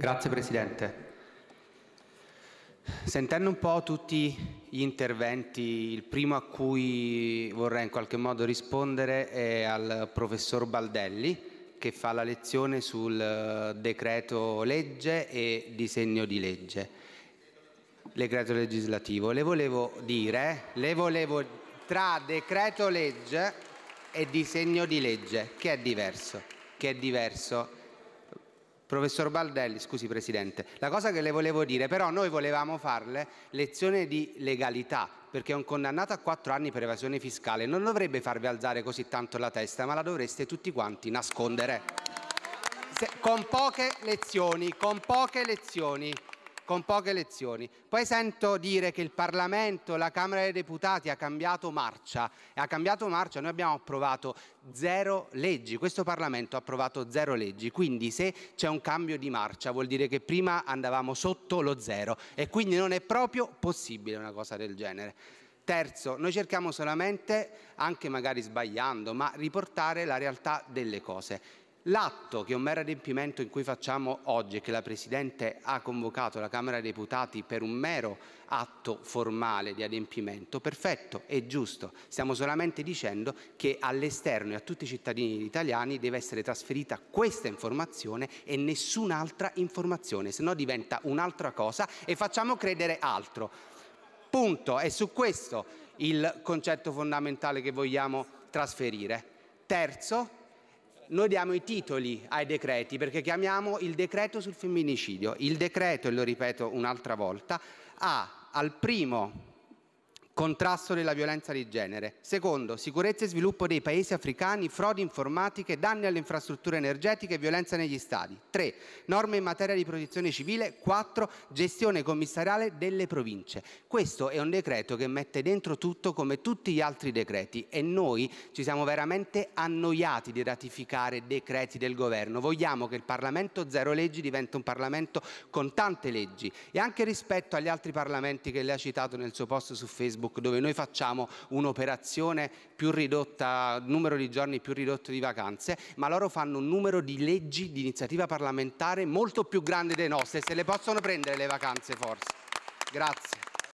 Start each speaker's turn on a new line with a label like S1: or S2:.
S1: Grazie Presidente. Sentendo un po' tutti gli interventi, il primo a cui vorrei in qualche modo rispondere è al professor Baldelli che fa la lezione sul eh, decreto legge e disegno di legge, decreto legislativo. Le volevo dire, le volevo tra decreto legge e disegno di legge, che è diverso, che è diverso Professor Baldelli, scusi Presidente, la cosa che le volevo dire, però noi volevamo farle lezione di legalità, perché un condannato a quattro anni per evasione fiscale non dovrebbe farvi alzare così tanto la testa, ma la dovreste tutti quanti nascondere. Se, con poche lezioni, con poche lezioni con poche elezioni. Poi sento dire che il Parlamento, la Camera dei Deputati ha cambiato marcia e ha cambiato marcia, noi abbiamo approvato zero leggi, questo Parlamento ha approvato zero leggi, quindi se c'è un cambio di marcia vuol dire che prima andavamo sotto lo zero e quindi non è proprio possibile una cosa del genere. Terzo, noi cerchiamo solamente, anche magari sbagliando, ma riportare la realtà delle cose. L'atto che è un mero adempimento in cui facciamo oggi e che la Presidente ha convocato la Camera dei Deputati per un mero atto formale di adempimento, perfetto è giusto. Stiamo solamente dicendo che all'esterno e a tutti i cittadini italiani deve essere trasferita questa informazione e nessun'altra informazione, se no diventa un'altra cosa e facciamo credere altro. Punto. È su questo il concetto fondamentale che vogliamo trasferire. Terzo, noi diamo i titoli ai decreti perché chiamiamo il decreto sul femminicidio. Il decreto, e lo ripeto un'altra volta, ha al primo contrasto della violenza di genere. Secondo, sicurezza e sviluppo dei paesi africani, frodi informatiche, danni alle infrastrutture energetiche e violenza negli stadi. Tre, norme in materia di protezione civile. Quattro, gestione commissariale delle province. Questo è un decreto che mette dentro tutto come tutti gli altri decreti e noi ci siamo veramente annoiati di ratificare decreti del governo. Vogliamo che il Parlamento zero leggi diventi un Parlamento con tante leggi e anche rispetto agli altri Parlamenti che lei ha citato nel suo post su Facebook Facebook dove noi facciamo un'operazione più ridotta, numero di giorni più ridotto di vacanze, ma loro fanno un numero di leggi di iniziativa parlamentare molto più grande dei nostri se le possono prendere le vacanze forse. Grazie.